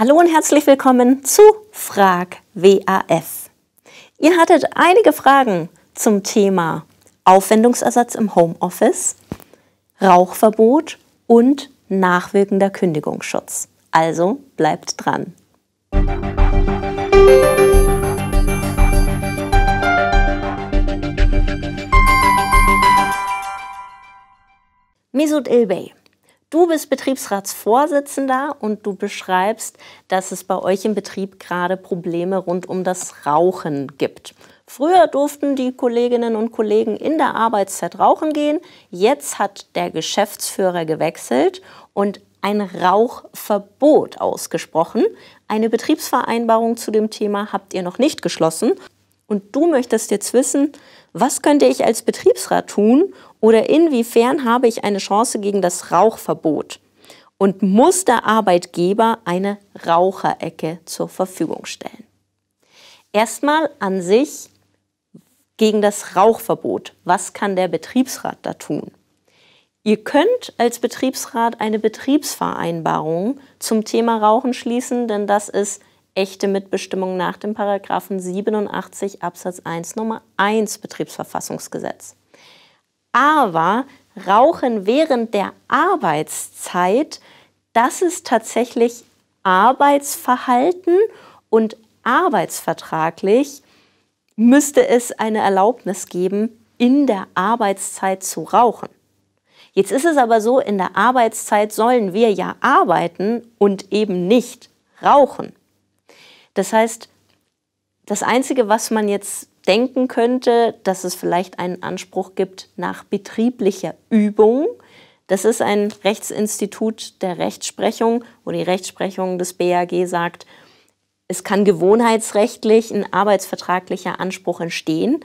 Hallo und herzlich willkommen zu Frag WAF. Ihr hattet einige Fragen zum Thema Aufwendungsersatz im Homeoffice, Rauchverbot und nachwirkender Kündigungsschutz. Also bleibt dran. Mesut Ilbey Du bist Betriebsratsvorsitzender und du beschreibst, dass es bei euch im Betrieb gerade Probleme rund um das Rauchen gibt. Früher durften die Kolleginnen und Kollegen in der Arbeitszeit rauchen gehen. Jetzt hat der Geschäftsführer gewechselt und ein Rauchverbot ausgesprochen. Eine Betriebsvereinbarung zu dem Thema habt ihr noch nicht geschlossen. Und du möchtest jetzt wissen, was könnte ich als Betriebsrat tun, oder inwiefern habe ich eine Chance gegen das Rauchverbot? Und muss der Arbeitgeber eine Raucherecke zur Verfügung stellen? Erstmal an sich gegen das Rauchverbot. Was kann der Betriebsrat da tun? Ihr könnt als Betriebsrat eine Betriebsvereinbarung zum Thema Rauchen schließen, denn das ist echte Mitbestimmung nach dem Paragraphen 87 Absatz 1 Nummer 1 Betriebsverfassungsgesetz. Aber Rauchen während der Arbeitszeit, das ist tatsächlich Arbeitsverhalten und arbeitsvertraglich müsste es eine Erlaubnis geben, in der Arbeitszeit zu rauchen. Jetzt ist es aber so, in der Arbeitszeit sollen wir ja arbeiten und eben nicht rauchen. Das heißt, das Einzige, was man jetzt denken könnte, dass es vielleicht einen Anspruch gibt nach betrieblicher Übung. Das ist ein Rechtsinstitut der Rechtsprechung, wo die Rechtsprechung des BAG sagt, es kann gewohnheitsrechtlich ein arbeitsvertraglicher Anspruch entstehen.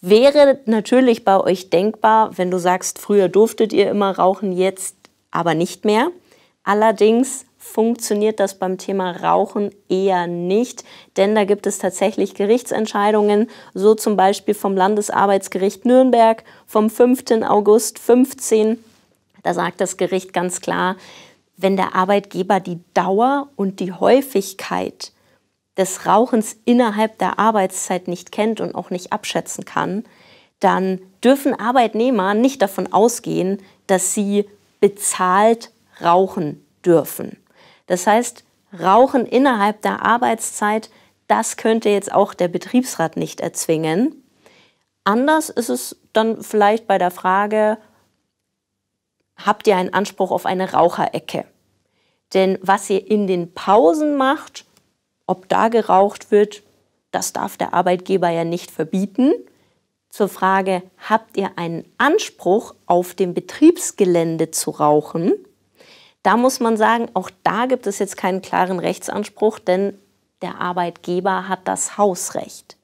Wäre natürlich bei euch denkbar, wenn du sagst, früher durftet ihr immer rauchen, jetzt aber nicht mehr. Allerdings funktioniert das beim Thema Rauchen eher nicht, denn da gibt es tatsächlich Gerichtsentscheidungen, so zum Beispiel vom Landesarbeitsgericht Nürnberg vom 5. August 15. Da sagt das Gericht ganz klar, wenn der Arbeitgeber die Dauer und die Häufigkeit des Rauchens innerhalb der Arbeitszeit nicht kennt und auch nicht abschätzen kann, dann dürfen Arbeitnehmer nicht davon ausgehen, dass sie bezahlt rauchen dürfen. Das heißt, Rauchen innerhalb der Arbeitszeit, das könnte jetzt auch der Betriebsrat nicht erzwingen. Anders ist es dann vielleicht bei der Frage, habt ihr einen Anspruch auf eine Raucherecke? Denn was ihr in den Pausen macht, ob da geraucht wird, das darf der Arbeitgeber ja nicht verbieten. Zur Frage, habt ihr einen Anspruch auf dem Betriebsgelände zu rauchen? Da muss man sagen, auch da gibt es jetzt keinen klaren Rechtsanspruch, denn der Arbeitgeber hat das Hausrecht.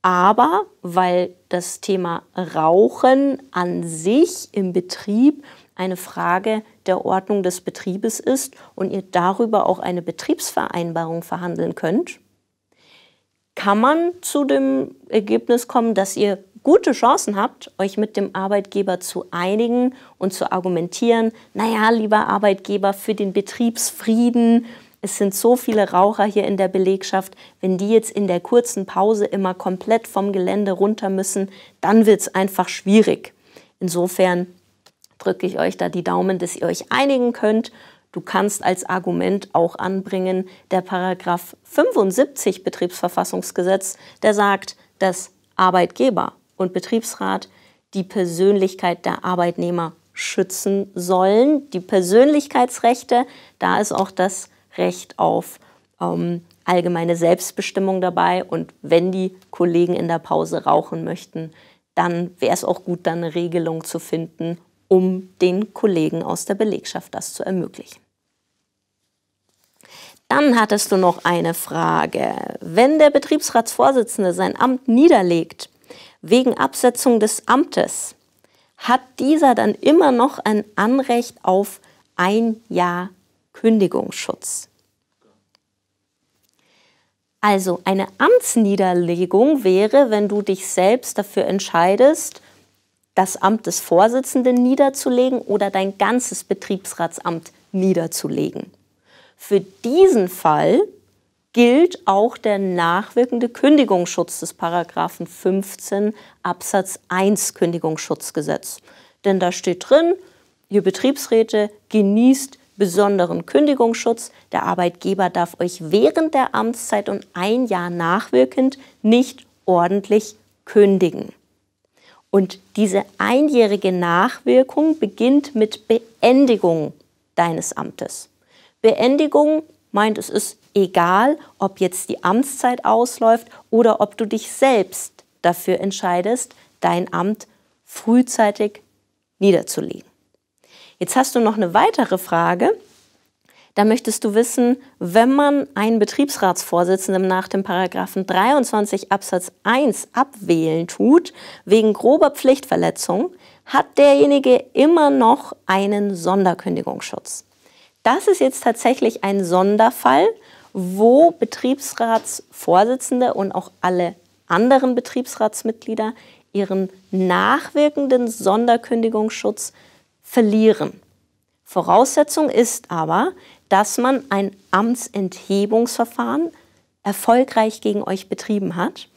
Aber weil das Thema Rauchen an sich im Betrieb eine Frage der Ordnung des Betriebes ist und ihr darüber auch eine Betriebsvereinbarung verhandeln könnt, kann man zu dem Ergebnis kommen, dass ihr gute Chancen habt, euch mit dem Arbeitgeber zu einigen und zu argumentieren, naja, lieber Arbeitgeber, für den Betriebsfrieden, es sind so viele Raucher hier in der Belegschaft, wenn die jetzt in der kurzen Pause immer komplett vom Gelände runter müssen, dann wird es einfach schwierig. Insofern drücke ich euch da die Daumen, dass ihr euch einigen könnt. Du kannst als Argument auch anbringen, der Paragraph 75 Betriebsverfassungsgesetz, der sagt, dass Arbeitgeber und Betriebsrat die Persönlichkeit der Arbeitnehmer schützen sollen. Die Persönlichkeitsrechte, da ist auch das Recht auf ähm, allgemeine Selbstbestimmung dabei. Und wenn die Kollegen in der Pause rauchen möchten, dann wäre es auch gut, dann eine Regelung zu finden, um den Kollegen aus der Belegschaft das zu ermöglichen. Dann hattest du noch eine Frage. Wenn der Betriebsratsvorsitzende sein Amt niederlegt, wegen Absetzung des Amtes, hat dieser dann immer noch ein Anrecht auf ein Jahr Kündigungsschutz. Also eine Amtsniederlegung wäre, wenn du dich selbst dafür entscheidest, das Amt des Vorsitzenden niederzulegen oder dein ganzes Betriebsratsamt niederzulegen. Für diesen Fall gilt auch der nachwirkende Kündigungsschutz des Paragraphen 15 Absatz 1 Kündigungsschutzgesetz. Denn da steht drin, ihr Betriebsräte genießt besonderen Kündigungsschutz. Der Arbeitgeber darf euch während der Amtszeit und ein Jahr nachwirkend nicht ordentlich kündigen. Und diese einjährige Nachwirkung beginnt mit Beendigung deines Amtes. Beendigung meint, es ist egal ob jetzt die Amtszeit ausläuft oder ob du dich selbst dafür entscheidest, dein Amt frühzeitig niederzulegen. Jetzt hast du noch eine weitere Frage. Da möchtest du wissen, wenn man einen Betriebsratsvorsitzenden nach dem Paragraphen 23 Absatz 1 abwählen tut, wegen grober Pflichtverletzung, hat derjenige immer noch einen Sonderkündigungsschutz. Das ist jetzt tatsächlich ein Sonderfall, wo Betriebsratsvorsitzende und auch alle anderen Betriebsratsmitglieder ihren nachwirkenden Sonderkündigungsschutz verlieren. Voraussetzung ist aber, dass man ein Amtsenthebungsverfahren erfolgreich gegen euch betrieben hat.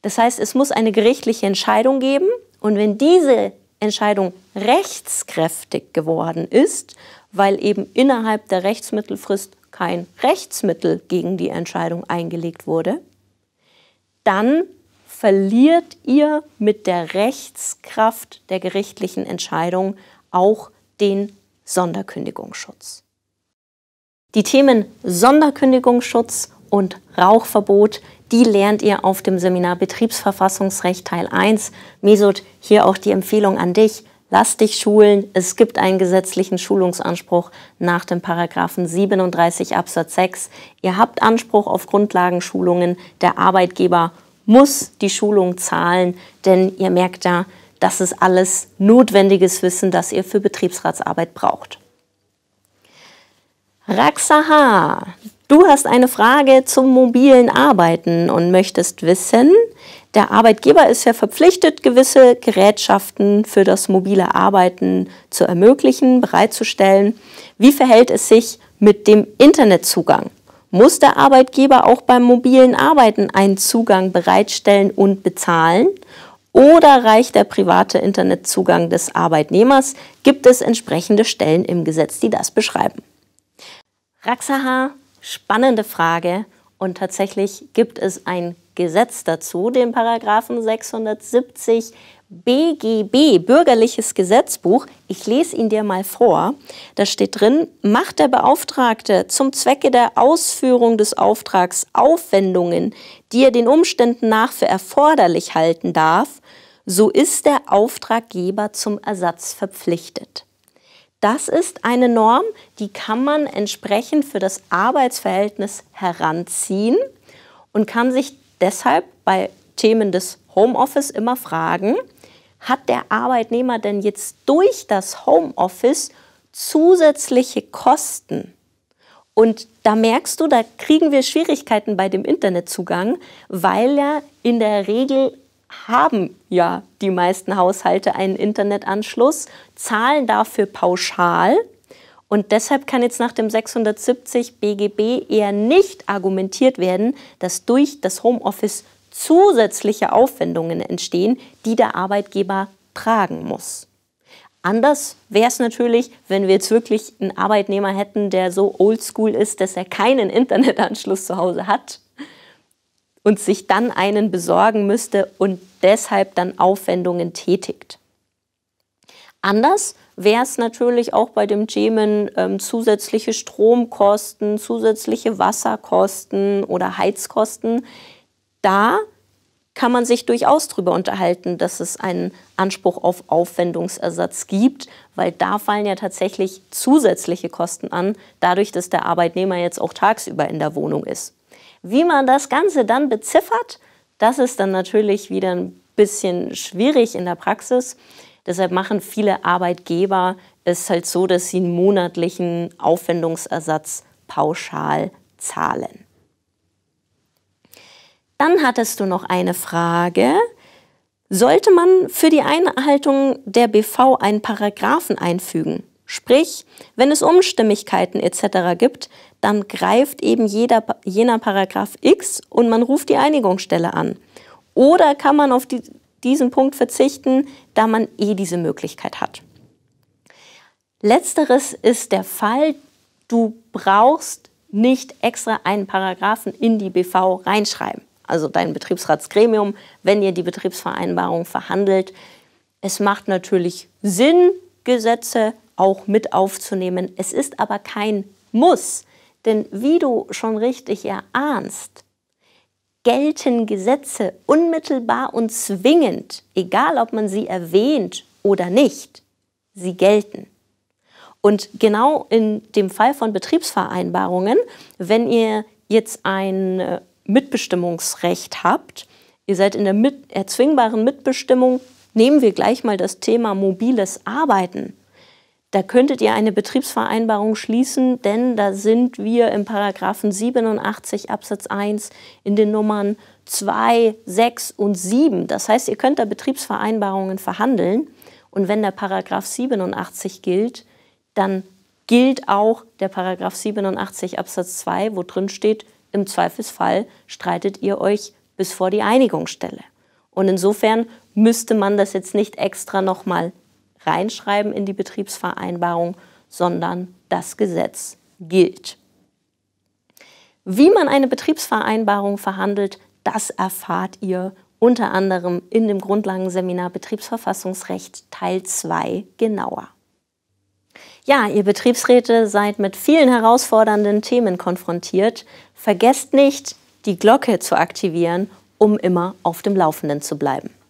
Das heißt, es muss eine gerichtliche Entscheidung geben und wenn diese Entscheidung rechtskräftig geworden ist, weil eben innerhalb der Rechtsmittelfrist kein Rechtsmittel gegen die Entscheidung eingelegt wurde, dann verliert ihr mit der Rechtskraft der gerichtlichen Entscheidung auch den Sonderkündigungsschutz. Die Themen Sonderkündigungsschutz und Rauchverbot, die lernt ihr auf dem Seminar Betriebsverfassungsrecht Teil 1. Mesut, hier auch die Empfehlung an dich. Lass dich schulen. Es gibt einen gesetzlichen Schulungsanspruch nach dem Paragraphen 37 Absatz 6. Ihr habt Anspruch auf Grundlagenschulungen. Der Arbeitgeber muss die Schulung zahlen, denn ihr merkt da, das ist alles notwendiges Wissen, das ihr für Betriebsratsarbeit braucht. Raxaha, du hast eine Frage zum mobilen Arbeiten und möchtest wissen, der Arbeitgeber ist ja verpflichtet, gewisse Gerätschaften für das mobile Arbeiten zu ermöglichen, bereitzustellen. Wie verhält es sich mit dem Internetzugang? Muss der Arbeitgeber auch beim mobilen Arbeiten einen Zugang bereitstellen und bezahlen? Oder reicht der private Internetzugang des Arbeitnehmers? Gibt es entsprechende Stellen im Gesetz, die das beschreiben? Raxaha, spannende Frage. Und tatsächlich gibt es ein Gesetz dazu, den Paragraphen 670 BGB, Bürgerliches Gesetzbuch. Ich lese ihn dir mal vor. Da steht drin, macht der Beauftragte zum Zwecke der Ausführung des Auftrags Aufwendungen, die er den Umständen nach für erforderlich halten darf, so ist der Auftraggeber zum Ersatz verpflichtet. Das ist eine Norm, die kann man entsprechend für das Arbeitsverhältnis heranziehen und kann sich deshalb bei Themen des Homeoffice immer fragen, hat der Arbeitnehmer denn jetzt durch das Homeoffice zusätzliche Kosten? Und da merkst du, da kriegen wir Schwierigkeiten bei dem Internetzugang, weil ja in der Regel haben ja die meisten Haushalte einen Internetanschluss, zahlen dafür pauschal und deshalb kann jetzt nach dem 670 BGB eher nicht argumentiert werden, dass durch das Homeoffice zusätzliche Aufwendungen entstehen, die der Arbeitgeber tragen muss. Anders wäre es natürlich, wenn wir jetzt wirklich einen Arbeitnehmer hätten, der so oldschool ist, dass er keinen Internetanschluss zu Hause hat und sich dann einen besorgen müsste und deshalb dann Aufwendungen tätigt. Anders wäre es natürlich auch bei dem Jemen ähm, zusätzliche Stromkosten, zusätzliche Wasserkosten oder Heizkosten. Da kann man sich durchaus darüber unterhalten, dass es einen Anspruch auf Aufwendungsersatz gibt, weil da fallen ja tatsächlich zusätzliche Kosten an, dadurch, dass der Arbeitnehmer jetzt auch tagsüber in der Wohnung ist. Wie man das Ganze dann beziffert, das ist dann natürlich wieder ein bisschen schwierig in der Praxis. Deshalb machen viele Arbeitgeber es halt so, dass sie einen monatlichen Aufwendungsersatz pauschal zahlen. Dann hattest du noch eine Frage. Sollte man für die Einhaltung der BV einen Paragraphen einfügen? Sprich, wenn es Umstimmigkeiten etc. gibt, dann greift eben jeder, jener Paragraph X und man ruft die Einigungsstelle an. Oder kann man auf die diesen Punkt verzichten, da man eh diese Möglichkeit hat. Letzteres ist der Fall, du brauchst nicht extra einen Paragraphen in die BV reinschreiben. Also dein Betriebsratsgremium, wenn ihr die Betriebsvereinbarung verhandelt. Es macht natürlich Sinn, Gesetze auch mit aufzunehmen. Es ist aber kein Muss. Denn wie du schon richtig erahnst, gelten Gesetze unmittelbar und zwingend, egal ob man sie erwähnt oder nicht. Sie gelten. Und genau in dem Fall von Betriebsvereinbarungen, wenn ihr jetzt ein äh, Mitbestimmungsrecht habt, ihr seid in der mit erzwingbaren Mitbestimmung, nehmen wir gleich mal das Thema mobiles Arbeiten. Da könntet ihr eine Betriebsvereinbarung schließen, denn da sind wir im Paragraphen 87 Absatz 1 in den Nummern 2, 6 und 7. Das heißt, ihr könnt da Betriebsvereinbarungen verhandeln und wenn der Paragraph 87 gilt, dann gilt auch der Paragraph 87 Absatz 2, wo drin steht, im Zweifelsfall streitet ihr euch bis vor die Einigungsstelle. Und insofern müsste man das jetzt nicht extra nochmal reinschreiben in die Betriebsvereinbarung, sondern das Gesetz gilt. Wie man eine Betriebsvereinbarung verhandelt, das erfahrt ihr unter anderem in dem Grundlagenseminar Betriebsverfassungsrecht Teil 2 genauer. Ja, ihr Betriebsräte seid mit vielen herausfordernden Themen konfrontiert. Vergesst nicht, die Glocke zu aktivieren, um immer auf dem Laufenden zu bleiben.